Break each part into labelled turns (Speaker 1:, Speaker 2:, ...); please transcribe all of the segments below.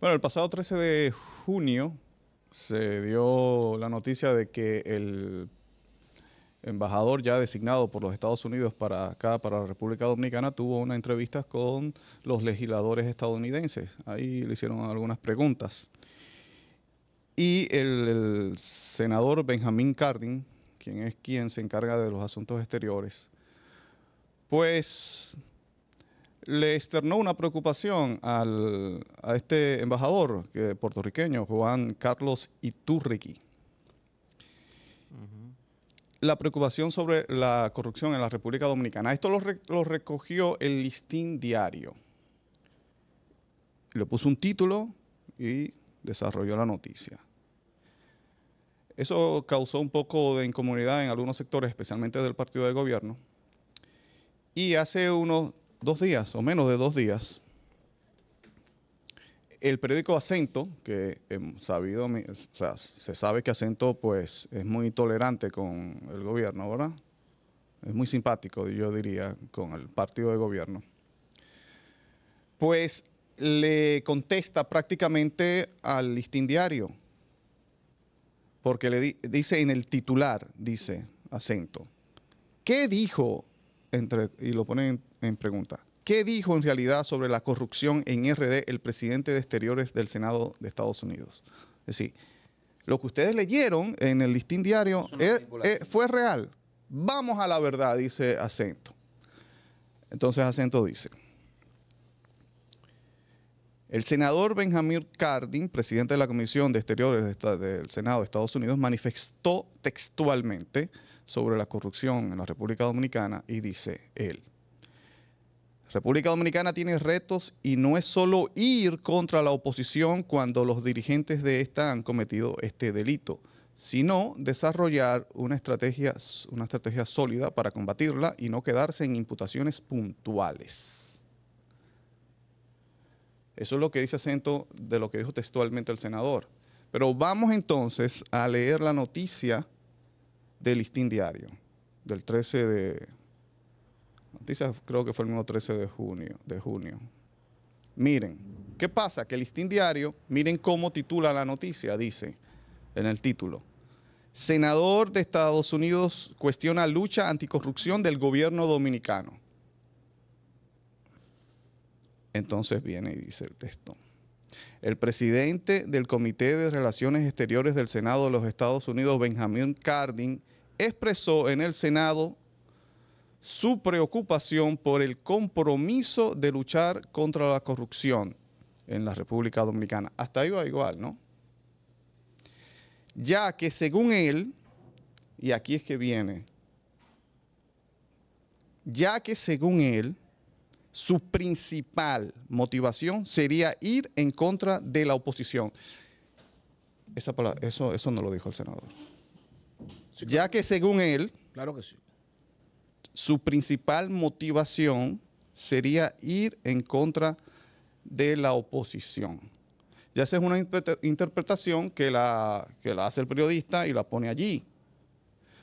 Speaker 1: Bueno, el pasado 13 de junio se dio la noticia de que el embajador ya designado por los Estados Unidos para acá, para la República Dominicana, tuvo una entrevista con los legisladores estadounidenses. Ahí le hicieron algunas preguntas. Y el, senador Benjamín Cardin, quien es quien se encarga de los asuntos exteriores, pues le externó una preocupación a este embajador que, puertorriqueño, Juan Carlos Iturriqui. La preocupación sobre la corrupción en la República Dominicana. Esto lo, recogió el listín diario. Le puso un título y desarrolló la noticia. Eso causó un poco de incomodidad en algunos sectores, especialmente del partido de gobierno. Y hace unos dos días o menos de dos días, el periódico Acento, que sabido, se sabe que Acento pues es muy tolerante con el gobierno, ¿verdad? Es muy simpático, yo diría, con el partido de gobierno. Pues le contesta prácticamente al listín diario, porque le dice en el titular, dice Acento, ¿qué dijo y lo ponen en, pregunta. ¿Qué dijo en realidad sobre la corrupción en RD el presidente de Exteriores del Senado de Estados Unidos? Es decir, lo que ustedes leyeron en el listín diario eh, fue real. Vamos a la verdad, dice Acento. Entonces Acento dice, el senador Benjamin Cardin, presidente de la Comisión de Exteriores del Senado de Estados Unidos, manifestó textualmente sobre la corrupción en la República Dominicana y dice él, República Dominicana tiene retos y no es solo ir contra la oposición cuando los dirigentes de esta han cometido este delito, sino desarrollar una estrategia, una estrategia sólida para combatirla y no quedarse en imputaciones puntuales. Eso es lo que dice acento de lo que dijo textualmente el senador. Pero vamos entonces a leer la noticia del listín diario, del 13 de... Noticias creo que fue el mismo 13 de junio. De junio. Miren, ¿qué pasa? Que el listín diario, miren cómo titula la noticia, dice en el título. Senador de Estados Unidos cuestiona lucha anticorrupción del gobierno dominicano. Entonces viene y dice el texto. El presidente del Comité de Relaciones Exteriores del Senado de los Estados Unidos, Benjamin Cardin, expresó en el Senado su preocupación por el compromiso de luchar contra la corrupción en la República Dominicana. Hasta ahí va igual, ¿no? Ya que según él, y aquí es que viene, ya que según él, su principal motivación sería ir en contra de la oposición. Esa palabra, eso, eso no lo dijo el senador. Ya que según él, claro que sí. su principal motivación sería ir en contra de la oposición. Ya esa es una interpretación que la, que la hace el periodista y la pone allí.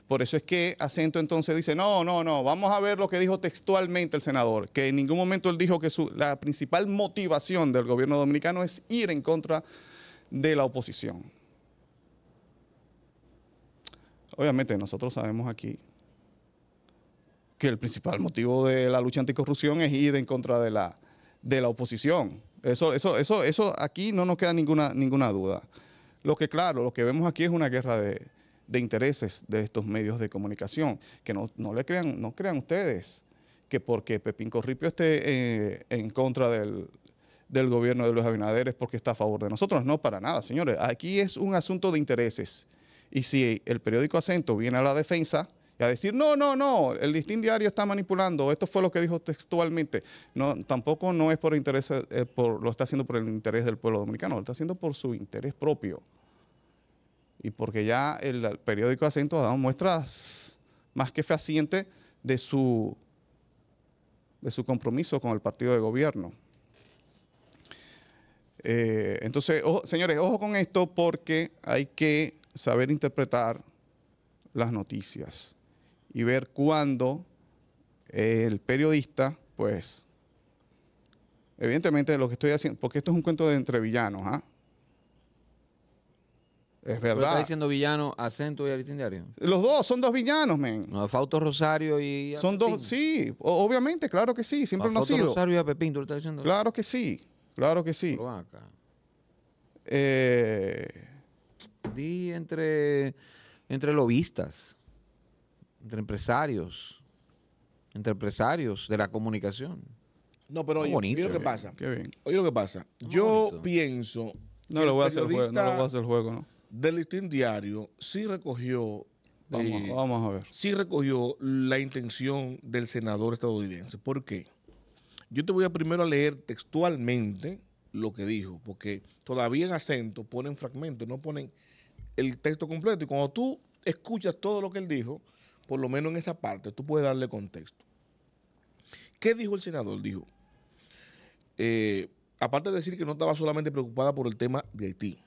Speaker 1: Por eso es que Acento entonces dice, no, no, no, vamos a ver lo que dijo textualmente el senador, que en ningún momento él dijo que la principal motivación del gobierno dominicano es ir en contra de la oposición. Obviamente nosotros sabemos aquí que el principal motivo de la lucha anticorrupción es ir en contra de la, de la oposición. Eso, eso, eso, eso aquí no nos queda ninguna, ninguna duda. Lo que claro, lo que vemos aquí es una guerra de, de intereses de estos medios de comunicación. Que no, no le crean, no crean ustedes que porque Pepín Corripio esté eh, en contra del, gobierno de Luis Abinader es porque está a favor de nosotros. No, para nada, señores. Aquí es un asunto de intereses. Y si el periódico Acento viene a la defensa y a decir, no, no, no, el listín diario está manipulando, esto fue lo que dijo textualmente, no, tampoco no es por interés, eh, por, lo está haciendo por el interés del pueblo dominicano, lo está haciendo por su interés propio y porque ya el periódico Acento ha dado muestras más que fehacientes de su, de su compromiso con el partido de gobierno. Eh, entonces, señores, ojo con esto porque hay que saber interpretar las noticias y ver cuándo el periodista, pues, evidentemente lo que estoy haciendo, porque esto es un cuento de entre villanos, ¿ah? Es verdad. Le está
Speaker 2: diciendo villano Acento y Agustín
Speaker 1: Los dos, son dos villanos, men. No, Rosario y. son dos, sí, obviamente, claro que sí, siempre han sido. Rosario y a Pepín, lo
Speaker 2: estás diciendo. Claro
Speaker 1: que sí, claro que sí. Pero acá. Eh...
Speaker 2: Di entre, entre lobistas, entre empresarios, entre empresarios de la comunicación.
Speaker 3: No, pero oye, oye, lo que eh. pasa. Qué bien.
Speaker 2: Oye lo que pasa.
Speaker 3: Yo pienso. No, lo voy, a hacer juego, no lo voy a hacer el juego, no del listín diario sí recogió eh, Vamos, a ver. Sí recogió la intención del senador estadounidense. ¿Por qué? Yo te voy a primero a leer textualmente lo que dijo, porque todavía en acento ponen fragmentos, no ponen el texto completo. Y cuando tú escuchas todo lo que él dijo, por lo menos en esa parte, tú puedes darle contexto. ¿Qué dijo el senador? Dijo, eh, aparte de decir que no estaba solamente preocupada por el tema de Haití,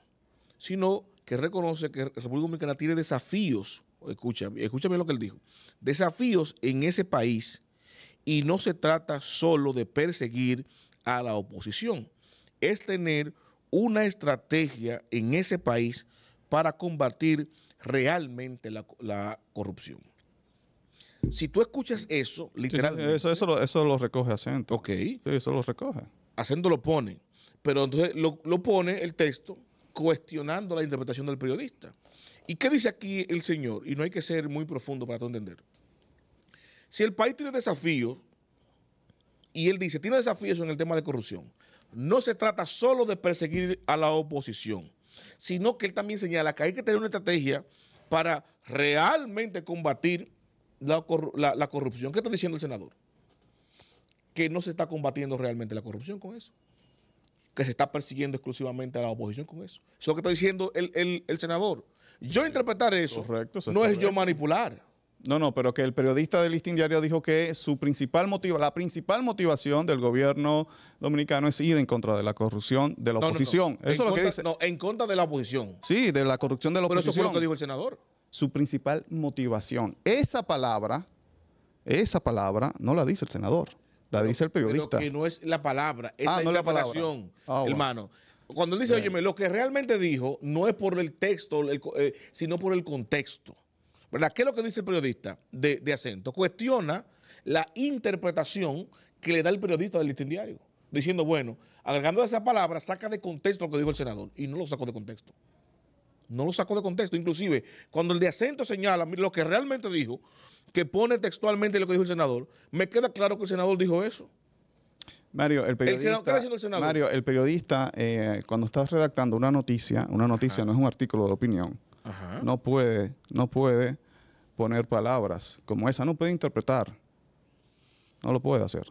Speaker 3: sino que reconoce que República Dominicana tiene desafíos, escucha, escúchame lo que él dijo, desafíos en ese país y no se trata solo de perseguir a la oposición, es tener una estrategia en ese país para combatir realmente la, corrupción. Si tú escuchas eso, literalmente...
Speaker 1: eso, lo, recoge acento. Ok. Sí, eso lo
Speaker 3: recoge. Acento lo pone. Pero entonces lo, lo pone el texto cuestionando la interpretación del periodista. ¿Y qué dice aquí el señor? Y no hay que ser muy profundo para entender. Si el país tiene desafíos, y él dice, tiene desafíos en el tema de corrupción, no se trata solo de perseguir a la oposición, sino que él también señala que hay que tener una estrategia para realmente combatir la, la corrupción. ¿Qué está diciendo el senador? Que no se está combatiendo realmente la corrupción con eso que se está persiguiendo exclusivamente a la oposición con eso. Eso es lo que está diciendo el, senador. Yo interpretar eso,
Speaker 1: no es yo manipular. No, no, pero que el periodista del Listín Diario dijo que su principal motiva, la principal motivación del gobierno dominicano es ir en contra de la corrupción de la oposición. Eso es lo que dice.
Speaker 3: No, en contra de la oposición.
Speaker 1: Sí, de la corrupción de la oposición. Pero eso fue lo que dijo el senador. Su principal motivación. Esa palabra, esa palabra no la dice el senador. La dice el periodista. Pero que
Speaker 3: no es la palabra, es ah, la interpretación, ah, hermano. Cuando él dice, oye, lo que realmente
Speaker 1: dijo no es
Speaker 3: por el texto, eh, sino por el contexto. ¿Verdad? ¿Qué es lo que dice el periodista de, de acento? Cuestiona la interpretación que le da el periodista del listín diario. Diciendo, bueno, agregando esa palabra, saca de contexto lo que dijo el senador. Y no lo sacó de contexto no lo sacó de contexto. Inclusive, cuando el de acento señala lo que realmente dijo, que pone textualmente lo que dijo el senador, me queda claro que el senador dijo eso.
Speaker 1: Mario, el periodista, el el senador? Mario, el periodista eh, cuando estás redactando una noticia, una noticia no es un artículo de opinión, no puede, no puede poner palabras como esa, no puede interpretar, no lo puede hacer.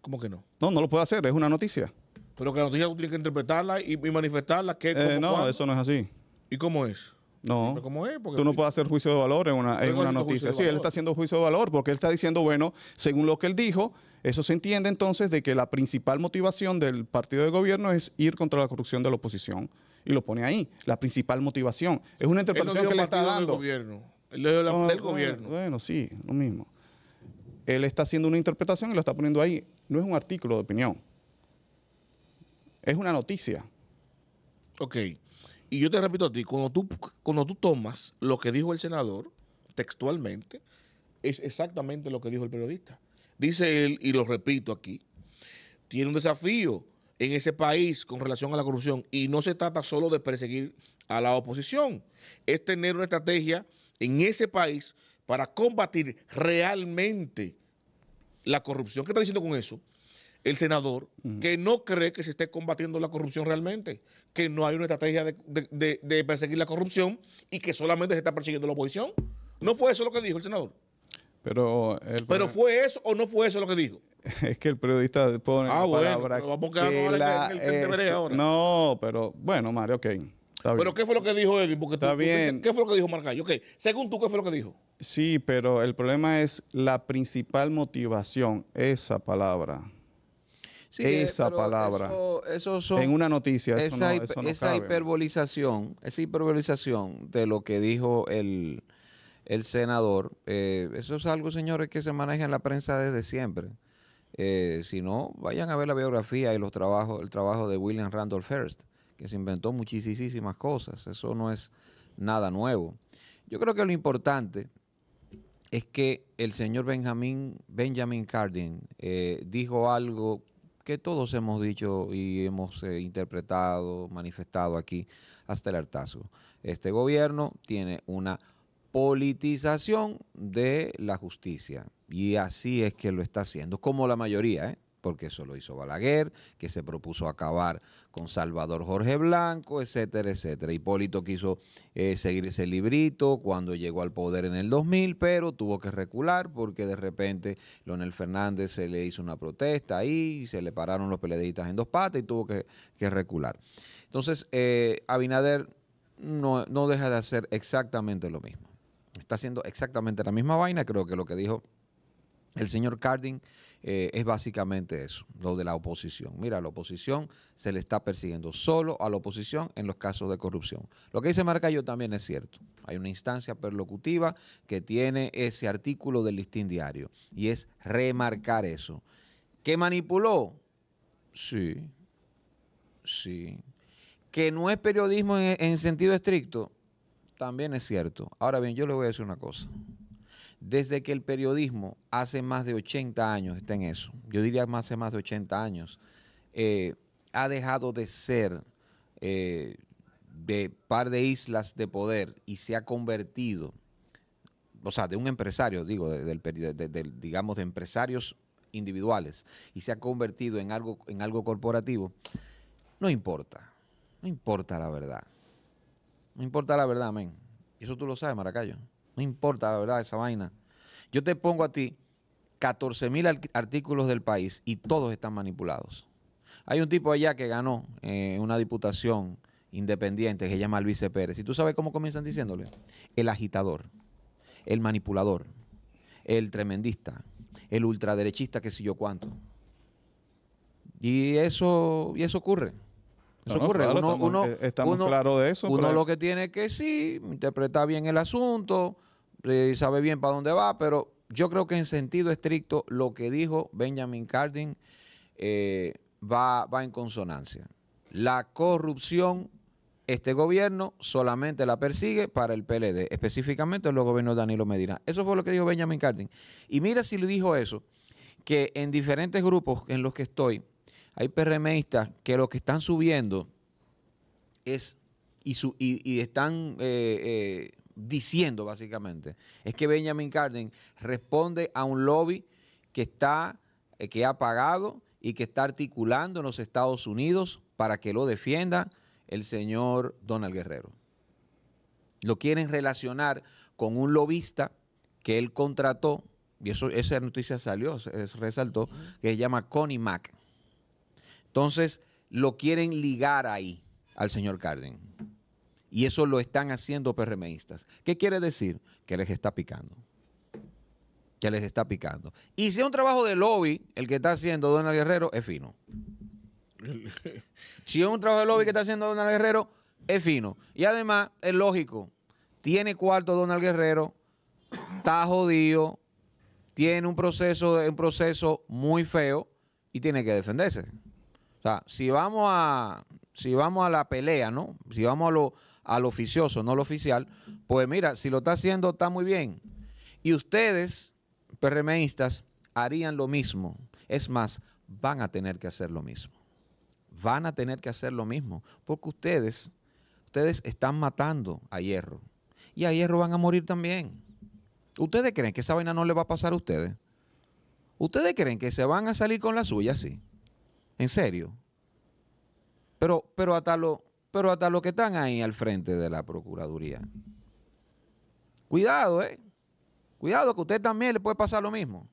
Speaker 1: ¿Cómo que no? No, no lo puede hacer, es una noticia.
Speaker 3: Pero que la noticia tiene que interpretarla y, manifestarla. Que, eh, no, eso
Speaker 1: no es así. ¿Y cómo es? No. ¿Cómo es? Porque tú no puedes hacer juicio de valor en una, una noticia. Sí, él está haciendo juicio de valor porque él está diciendo, bueno, según lo que él dijo, eso se entiende entonces de que la principal motivación del partido de gobierno es ir contra la corrupción de la oposición. Y lo pone ahí, la principal motivación. Es una interpretación que le está dando. Del gobierno. Ah, del bueno, gobierno. Bueno, sí, lo mismo. Él está haciendo una interpretación y lo está poniendo ahí. No es un artículo de opinión. Es una noticia. Ok. Y yo te
Speaker 3: repito a ti, cuando tú, cuando tú tomas lo que dijo el senador textualmente, es exactamente lo que dijo el periodista. Dice él, y lo repito aquí, tiene un desafío en ese país con relación a la corrupción y no se trata solo de perseguir a la oposición, es tener una estrategia en ese país para combatir realmente la corrupción. ¿Qué está diciendo con eso? el senador, que no cree que se esté combatiendo la corrupción realmente, que no hay una estrategia de, perseguir la corrupción y que solamente se está persiguiendo la oposición. ¿No fue eso lo que dijo el senador?
Speaker 1: Pero, pero fue eso o no fue eso lo que dijo. Es que el periodista pone ah, bueno, a que el, ahora. No, pero bueno, Mario, ok. pero ¿qué fue
Speaker 3: lo que dijo él? Porque bien. ¿Qué fue lo que dijo Marcayo? Ok, según tú, ¿qué fue lo que dijo?
Speaker 1: Sí, pero el problema es la principal motivación, esa palabra esa palabra. en una noticia. Eso esa, esa
Speaker 2: hiperbolización, esa hiperbolización de lo que dijo el, senador, eh, eso es algo, señores, que se maneja en la prensa desde siempre. Eh, si no, vayan a ver la biografía y los trabajos, el trabajo de William Randolph Hearst, que se inventó muchísimas cosas. Eso no es nada nuevo. Yo creo que lo importante es que el señor Benjamin, Benjamin Cardin eh, dijo algo que todos hemos dicho y hemos eh, interpretado, manifestado aquí hasta el hartazgo. Este gobierno tiene una politización de la justicia y así es que lo está haciendo, como la mayoría, ¿eh? porque eso lo hizo Balaguer, que se propuso acabar con Salvador Jorge Blanco, etcétera, etcétera. Hipólito quiso eh, seguir ese librito cuando llegó al poder en el 2000, pero tuvo que recular porque de repente Leonel Fernández se le hizo una protesta ahí, se le pararon los peleaditas en dos patas y tuvo que, que recular. Entonces, eh, Abinader no, no deja de hacer exactamente lo mismo. Está haciendo exactamente la misma vaina, creo que lo que dijo el señor Cardin eh, es básicamente eso, lo de la oposición. Mira, a la oposición se le está persiguiendo solo a la oposición en los casos de corrupción. Lo que dice yo también es cierto. Hay una instancia perlocutiva que tiene ese artículo del listín diario y es remarcar eso. ¿qué manipuló? Sí, sí. ¿Que no es periodismo en sentido estricto? También es cierto. Ahora bien, yo le voy a decir una cosa desde que el periodismo hace más de 80 años, está en eso, yo diría más hace más de 80 años, eh, ha dejado de ser eh, de par de islas de poder y se ha convertido, o sea, de un empresario, digo, digamos, de empresarios individuales, y se ha convertido en algo, en algo corporativo, no importa, no importa la verdad. No importa la verdad, amén. Eso tú lo sabes, Maracayo. No importa, la verdad, esa vaina. Yo te pongo a ti 14 mil artículos del país y todos están manipulados. Hay un tipo allá que ganó eh, una diputación independiente que se llama Luis e. Pérez. ¿Y tú sabes cómo comienzan diciéndole? El agitador, el manipulador, el tremendista, el ultraderechista, qué sé yo cuánto. Y eso, y eso ocurre.
Speaker 1: Eso ocurre. uno, estamos, eh, claro de eso. Uno lo
Speaker 2: que tiene que sí, interpretar bien el asunto, sabe bien para dónde va, pero yo creo que en sentido estricto lo que dijo Benjamin Cardin eh, va, en consonancia. La corrupción, este gobierno solamente la persigue para el PLD, específicamente los gobiernos de Danilo Medina. Eso fue lo que dijo Benjamin Cardin. Y mira si le dijo eso, que en diferentes grupos en los que estoy, hay PRMistas que lo que están subiendo es y, están eh, eh, diciendo básicamente es que Benjamin Carden responde a un lobby que está, eh, que ha pagado y que está articulando en los Estados Unidos para que lo defienda el señor Donald Guerrero. Lo quieren relacionar con un lobista que él contrató, y eso, esa noticia salió, se resaltó, que se llama Connie Mack. Entonces, lo quieren ligar ahí al señor Carden. Y eso lo están haciendo PRMistas. ¿Qué quiere decir? Que les está picando. Que les está picando. Y si es un trabajo de lobby, el que está haciendo Donald Guerrero, es fino. Si es un trabajo de lobby que está haciendo Donald Guerrero, es fino. Y además, es lógico. Tiene cuarto Donald Guerrero, está jodido, tiene un proceso, un proceso muy feo y tiene que defenderse. O sea, si vamos a, si vamos a la pelea, ¿no? Si vamos lo, al oficioso, no lo oficial, pues mira, si lo está haciendo, está muy bien. Y ustedes, PRMistas, harían lo mismo. Es más, van a tener que hacer lo mismo. Van a tener que hacer lo mismo. Porque ustedes, ustedes están matando a hierro. Y a hierro van a morir también. ¿Ustedes creen que esa vaina no le va a pasar a ustedes? ¿Ustedes creen que se van a salir con la suya? Sí. En serio. Pero, pero, hasta lo, pero hasta lo que están ahí al frente de la Procuraduría. Cuidado, ¿eh? Cuidado, que a usted también
Speaker 3: le puede pasar lo mismo.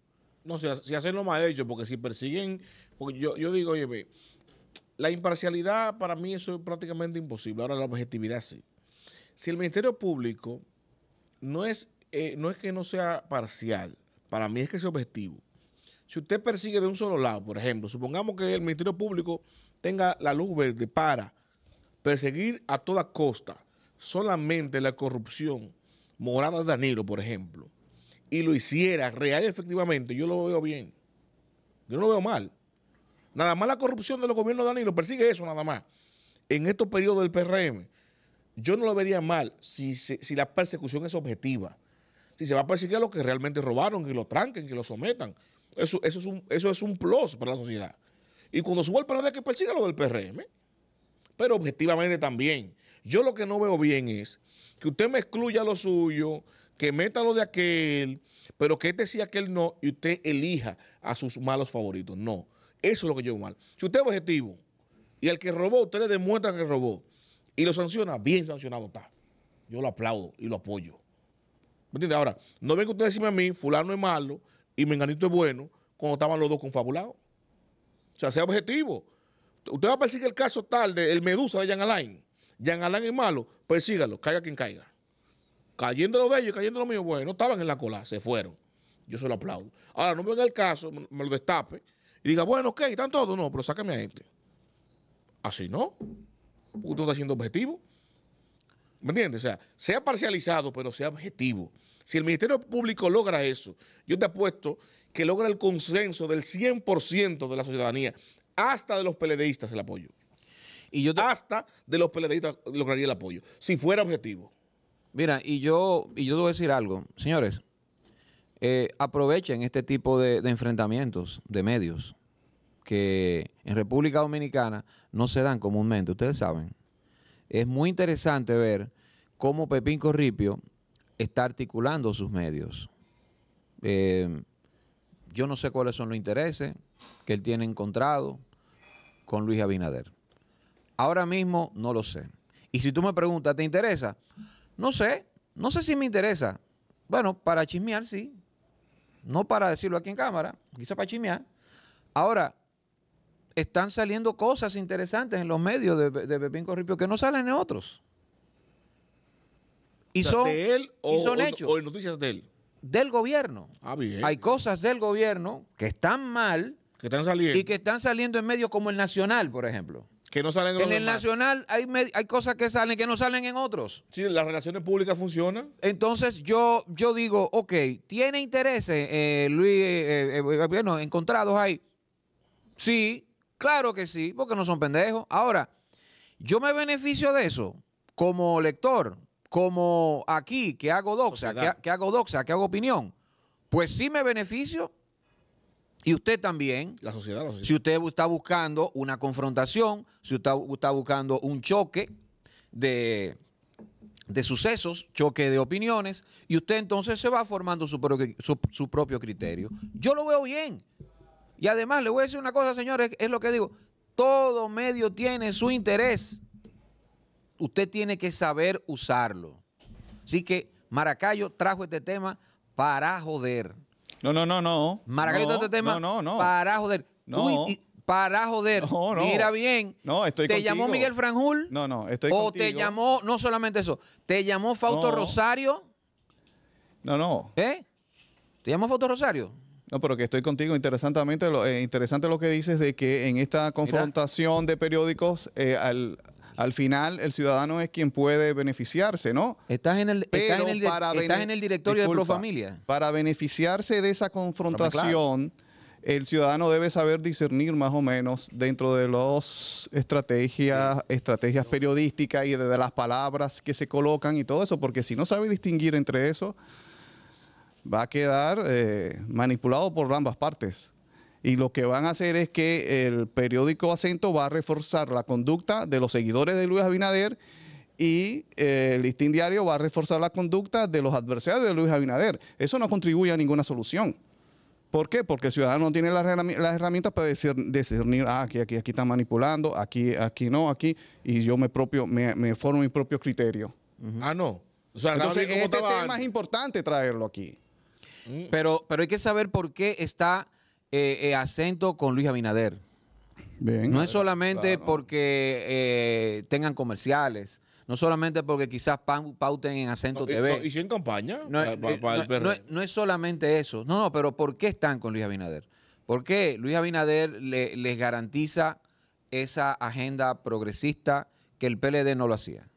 Speaker 3: No, si, si hacen lo mal hecho, porque si persiguen, porque yo, yo digo, oye, la imparcialidad para mí eso es prácticamente imposible. Ahora la objetividad sí. Si el Ministerio Público no es, eh, no es que no sea parcial, para mí es que sea objetivo si usted persigue de un solo lado, por ejemplo, supongamos que el Ministerio Público tenga la luz verde para perseguir a toda costa solamente la corrupción morada de Danilo, por ejemplo, y lo hiciera real y efectivamente, yo lo veo bien. Yo no lo veo mal. Nada más la corrupción de los gobiernos de Danilo persigue eso, nada más. En estos periodos del PRM, yo no lo vería mal si, la persecución es objetiva. Si se va a perseguir a los que realmente robaron, que lo tranquen, que lo sometan. Eso, eso, es un, plus para la sociedad. Y cuando sube el de que persiga lo del PRM. Pero objetivamente también. Yo lo que no veo bien es que usted me excluya lo suyo, que meta lo de aquel, pero que este sí, aquel no, y usted elija a sus malos favoritos. No. Eso es lo que yo veo mal. Si usted es objetivo y el que robó, usted le demuestra que robó y lo sanciona, bien sancionado está. Yo lo aplaudo y lo apoyo. ¿Me entiende? Ahora, no ven que usted decirme a mí, fulano es malo, y Menganito es bueno cuando estaban los dos confabulados. O sea, sea objetivo. Usted va a perseguir el caso tal del el Medusa de Jean Alain. Jean Alain es malo, persígalo, caiga quien caiga. Cayendo de ellos y cayendo lo mío, bueno, estaban en la cola, se fueron. Yo se lo aplaudo. Ahora, no venga el caso, me lo destape y diga, bueno, ok, están todos, no, pero sácame a este. Así no. usted está siendo objetivo. ¿Me entiendes? O sea, sea parcializado, pero sea objetivo. Si el Ministerio Público logra eso, yo te apuesto que logra el consenso del 100% de la ciudadanía, hasta de los peledeístas el apoyo. Y yo Hasta de los peledeístas lograría el apoyo, si fuera
Speaker 2: objetivo. Mira, y yo, y yo debo decir algo, señores, eh, aprovechen este tipo de, de enfrentamientos de medios que en República Dominicana no se dan comúnmente, ustedes saben. Es muy interesante ver cómo Pepín Corripio está articulando sus medios. Eh, yo no sé cuáles son los intereses que él tiene encontrado con Luis Abinader. Ahora mismo no lo sé. Y si tú me preguntas, ¿te interesa? No sé, no sé si me interesa. Bueno, para chismear sí. No para decirlo aquí en cámara, quizá para chismear. Ahora, están saliendo cosas interesantes en los medios de, de Pepín Corripio que no salen en otros. Y son, hechos. O, noticias de él. Del gobierno. Ah, hay cosas del gobierno que están mal. Que están saliendo. Y que están saliendo en medios como el Nacional, por ejemplo. Que no salen en, en el Nacional hay, hay cosas que salen que no salen en otros. Sí, las relaciones públicas funcionan. Entonces yo, yo digo, ok, tiene intereses, eh, eh, Luis, eh, encontrados ahí. Sí, claro que sí, porque no son pendejos. Ahora, yo me beneficio de eso como lector, como aquí, que hago doxa, que, hago doxa, que hago opinión, pues sí me beneficio y usted también. La sociedad, Si usted está buscando una confrontación, si usted está buscando un choque de, sucesos, choque de opiniones, y usted entonces se va formando su propio criterio. Yo lo veo bien. Y además, le voy a decir una cosa, señores, es lo que digo. Todo medio tiene su interés usted tiene que saber usarlo. Así que Maracayo trajo este tema para joder.
Speaker 1: No, no, no, no. Maracayo trajo este tema
Speaker 2: para joder. No. para joder. No, Mira bien. No, estoy contigo. ¿Te llamó Miguel Franjul?
Speaker 1: No, no, estoy contigo. O te llamó,
Speaker 2: no solamente eso, ¿te llamó Fausto Rosario?
Speaker 1: No, no. ¿Eh? ¿Te llamó Fausto Rosario? No, pero que estoy contigo. Interesantemente, lo, eh, interesante lo que dices de que en esta confrontación de periódicos eh, al, al final, el ciudadano es quien puede beneficiarse, ¿no? Estás en el, directorio de Profamilia. Para beneficiarse de esa confrontación, el ciudadano debe saber discernir más o menos dentro de las estrategias, estrategias periodísticas y de las palabras que se colocan y todo eso, porque si no sabe distinguir entre eso, va a quedar eh, manipulado por ambas partes y lo que van a hacer es que el periódico Acento va a reforzar la conducta de los seguidores de Luis Abinader y eh, el listín diario va a reforzar la conducta de los adversarios de Luis Abinader. Eso no contribuye a ninguna solución. ¿Por qué? Porque el ciudadano no tiene las, herramientas para decir, discernir, ah, aquí, aquí, aquí están manipulando, aquí, aquí no, aquí, y yo me, formo mi propio criterio. Ah, no. O sea, Entonces, este tema es es importante traerlo aquí. Mm. Pero,
Speaker 2: pero hay que saber por qué está eh, eh, acento con Luis Abinader. no es solamente porque eh, tengan comerciales, no solamente porque quizás pauten en Acento TV. ¿Y, si en campaña? No, es solamente eso. No, no, pero ¿por qué están con Luis Abinader? ¿Por qué Luis Abinader les garantiza esa agenda progresista que el PLD no lo hacía?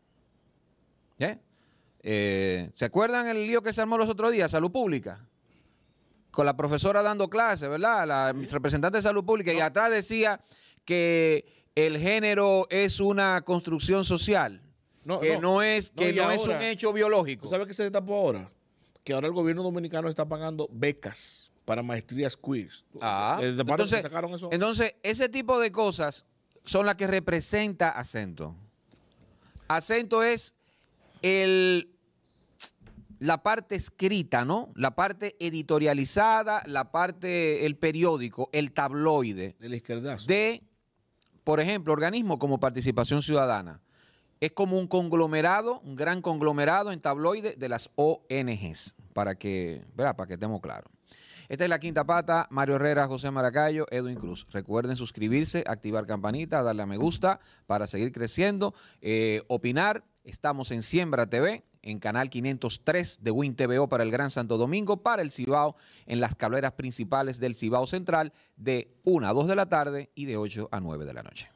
Speaker 2: ¿Eh? se acuerdan el lío que se armó los otros días? Salud pública con la profesora dando clase, ¿verdad? La representante de salud pública, y atrás decía que el género es una construcción social, no, que no, es, que no, es un hecho
Speaker 3: biológico. ¿Sabes qué se tapó ahora? Que ahora el gobierno dominicano está pagando becas
Speaker 2: para maestrías queer. Ah, eh, entonces, entonces, ese tipo de cosas son las que representa acento. Acento es el la parte escrita, ¿no? La parte editorializada, la parte, el periódico, el tabloide. izquierdazo. De, por ejemplo, organismos como Participación Ciudadana. Es como un conglomerado, un gran conglomerado en tabloide de las ONGs, para que, ¿verdad? Para que estemos claros. Esta es la quinta pata. Mario Herrera, José Maracayo, Edwin Cruz. Recuerden suscribirse, activar campanita, darle a me gusta para seguir creciendo, eh, opinar. Estamos en Siembra TV en Canal 503 de Win TVO para el Gran Santo Domingo, para el Cibao, en las cableras principales del Cibao Central de 1 a 2 de la tarde y de 8 a 9 de la noche.